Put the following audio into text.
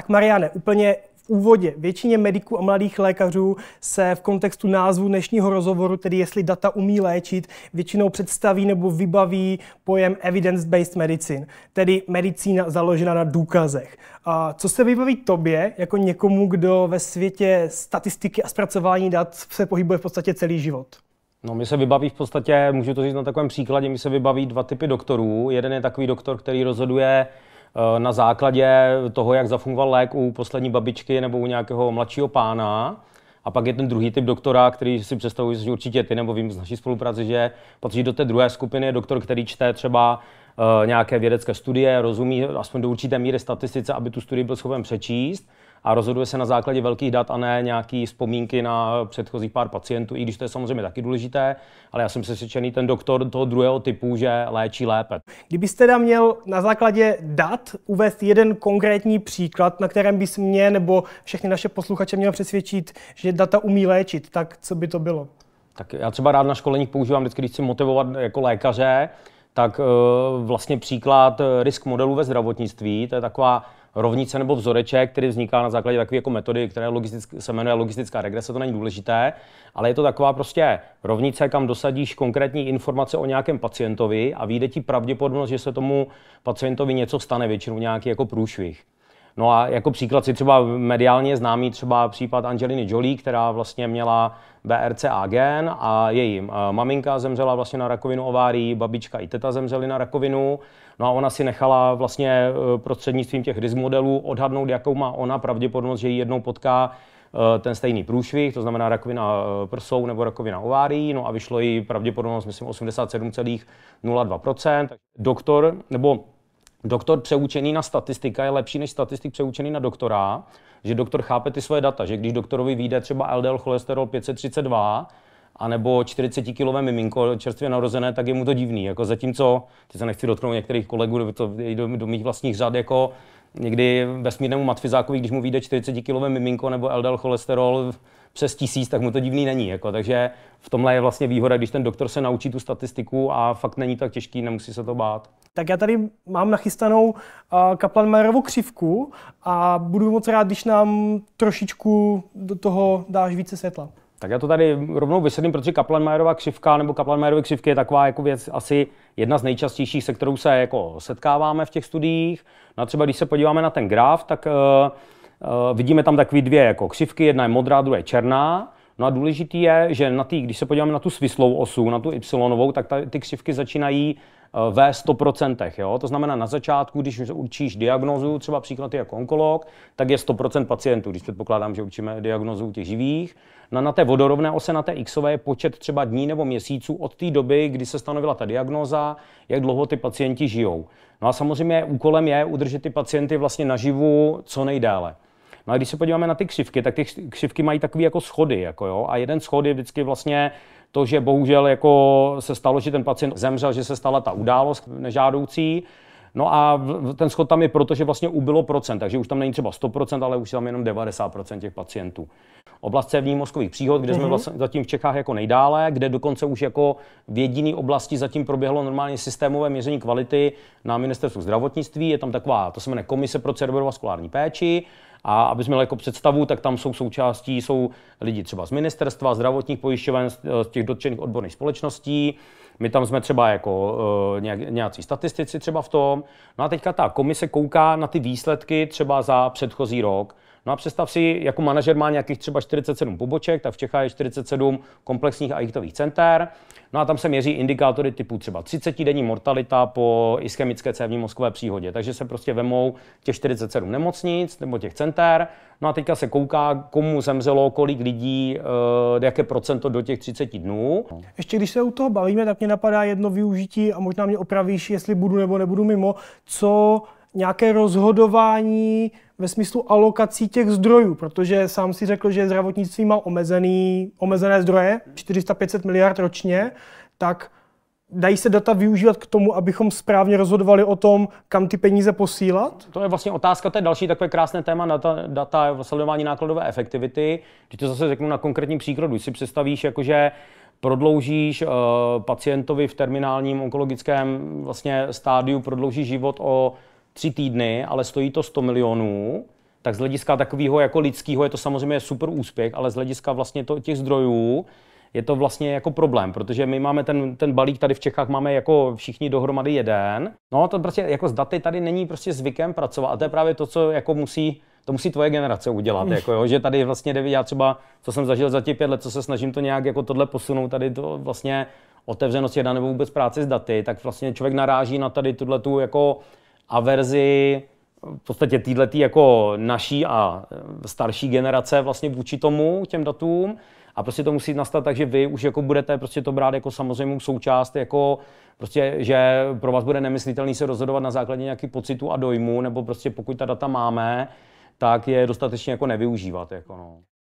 Tak Mariane, úplně v úvodě většině mediků a mladých lékařů se v kontextu názvu dnešního rozhovoru, tedy jestli data umí léčit, většinou představí nebo vybaví pojem evidence-based medicine, tedy medicína založena na důkazech. A co se vybaví tobě, jako někomu, kdo ve světě statistiky a zpracování dat se pohybuje v podstatě celý život? No, mi se vybaví v podstatě, můžu to říct na takovém příkladě, mi se vybaví dva typy doktorů. Jeden je takový doktor, který rozhoduje Eh, na základě toho, jak zafungoval lék u poslední babičky nebo u nějakého mladšího pána. A pak je ten druhý typ doktora, který si představuji, že určitě ty, nebo vím z naší spolupráce, že patří do té druhé skupiny, je doktor, který čte třeba eh, nějaké vědecké studie, rozumí aspoň do určité míry statistice, aby tu studii byl schopen přečíst a rozhoduje se na základě velkých dat a ne nějaký vzpomínky na předchozí pár pacientů, i když to je samozřejmě taky důležité, ale já jsem přesvědčený ten doktor toho druhého typu, že léčí lépe. Kdybyste teda měl na základě dat uvést jeden konkrétní příklad, na kterém bys mě nebo všechny naše posluchače měl přesvědčit, že data umí léčit, tak co by to bylo? Tak já třeba rád na školeních používám vždycky, když chci motivovat jako lékaře, tak eh, vlastně příklad eh, risk modelu ve zdravotnictví, to je taková rovnice nebo vzoreček, který vzniká na základě takové jako metody, která se jmenuje logistická regrese, to není důležité, ale je to taková prostě rovnice, kam dosadíš konkrétní informace o nějakém pacientovi a vyjde ti pravděpodobnost, že se tomu pacientovi něco stane, většinou nějaký jako průšvih. No a jako příklad si třeba mediálně známý třeba případ Angeliny Jolie, která vlastně měla BRCA gen a její eh, maminka zemřela vlastně na rakovinu ovárií, babička i teta zemřeli na rakovinu. No a ona si nechala vlastně eh, prostřednictvím těch modelů odhadnout, jakou má ona pravděpodobnost, že ji jednou potká eh, ten stejný průšvih, to znamená rakovina prsou nebo rakovina ovárií, no a vyšlo jí pravděpodobnost, myslím, 87,02%. Doktor nebo doktor přeučený na statistika je lepší než statistik přeučený na doktora, že doktor chápe ty svoje data, že když doktorovi vyjde třeba LDL cholesterol 532, anebo 40-kilové miminko čerstvě narozené, tak je mu to divný. Jako zatímco, Teď se nechci dotknout některých kolegů, to do, do mých vlastních řad, jako někdy vesmírnému matfizákovi, když mu vyjde 40-kilové miminko nebo LDL cholesterol přes tisíc, tak mu to divný není. Jako. Takže v tomhle je vlastně výhoda, když ten doktor se naučí tu statistiku a fakt není tak těžký, nemusí se to bát. Tak já tady mám nachystanou Kaplan-Mayerovu křivku a budu moc rád, když nám trošičku do toho dáš více světla. Tak já to tady rovnou vysvětlím, protože Kaplan-Mayerová křivka nebo Kaplan-Mayerovy křivky je taková jako věc asi jedna z nejčastějších, se kterou se jako setkáváme v těch studiích. No a třeba když se podíváme na ten graf, tak uh, uh, vidíme tam takové dvě jako křivky, jedna je modrá, druhá je černá. No a důležitý je, že na tý, když se podíváme na tu svislou osu, na tu y, tak ta, ty křivky začínají Eh, ve 100%. Jo? To znamená, na začátku, když určíš diagnozu, třeba příklad jako onkolog, tak je 100% pacientů, když předpokládám, že určíme diagnozu těch živých. Na, no, na té vodorovné ose, na té xové je počet třeba dní nebo měsíců od té doby, kdy se stanovila ta diagnoza, jak dlouho ty pacienti žijou. No a samozřejmě úkolem je udržet ty pacienty vlastně naživu co nejdále. No a když se podíváme na ty křivky, tak ty křivky mají takové jako schody, jako jo, a jeden schod je vždycky vlastně to, že bohužel jako se stalo, že ten pacient zemřel, že se stala ta událost nežádoucí, No a ten schod tam je proto, že vlastně ubylo procent, takže už tam není třeba 100%, ale už tam jenom 90% těch pacientů. Oblast cévních mozkových příhod, kde mm-hmm. jsme vlastně zatím v Čechách jako nejdále, kde dokonce už jako v jediné oblasti zatím proběhlo normálně systémové měření kvality na ministerstvu zdravotnictví. Je tam taková, to se jmenuje Komise pro cerebrovaskulární péči, a aby jsme měli jako představu, tak tam jsou součástí, jsou lidi třeba z ministerstva, zdravotních pojišťoven, z eh, těch dotčených odborných společností, my tam jsme třeba jako uh, nějak, nějací statistici třeba v tom. No a teďka ta komise kouká na ty výsledky třeba za předchozí rok. No a představ si, jako manažer má nějakých třeba 47 poboček, tak v Čechách je 47 komplexních ajichtových center. No a tam se měří indikátory typu třeba 30-denní mortalita po ischemické cévní mozkové příhodě. Takže se prostě vemou těch 47 nemocnic nebo těch center. No a teďka se kouká, komu zemřelo, kolik lidí, eh, jaké procento do těch 30 dnů. Ještě když se u toho bavíme, tak mě napadá jedno využití a možná mě opravíš, jestli budu nebo nebudu mimo, co nějaké rozhodování ve smyslu alokací těch zdrojů, protože sám si řekl, že zdravotnictví má omezený, omezené zdroje, 400-500 miliard ročně, tak dají se data využívat k tomu, abychom správně rozhodovali o tom, kam ty peníze posílat? To je vlastně otázka, to je další takové krásné téma data, data sledování nákladové efektivity. Když to zase řeknu na konkrétním příkladu, když si představíš, jakože prodloužíš uh, pacientovi v terminálním onkologickém vlastně stádiu, prodloužíš život o tři týdny, ale stojí to 100 milionů, tak z hlediska takového jako lidského je to samozřejmě super úspěch, ale z hlediska vlastně to, těch zdrojů je to vlastně jako problém, protože my máme ten, ten balík tady v Čechách, máme jako všichni dohromady jeden. No to prostě jako s daty tady není prostě zvykem pracovat a to je právě to, co jako musí to musí tvoje generace udělat, jako jo, že tady vlastně já třeba, co jsem zažil za těch pět let, co se snažím to nějak jako tohle posunout, tady to vlastně otevřenost jedna nebo vůbec práce s daty, tak vlastně člověk naráží na tady tuhle tu jako a verzi v podstatě týhletý jako naší a e, starší generace vlastně vůči tomu, těm datům. A prostě to musí nastat tak, že vy už jako budete prostě to brát jako samozřejmou součást, jako prostě, že pro vás bude nemyslitelný se rozhodovat na základě nějaký pocitu a dojmu, nebo prostě pokud ta data máme, tak je dostatečně jako nevyužívat. Jako no.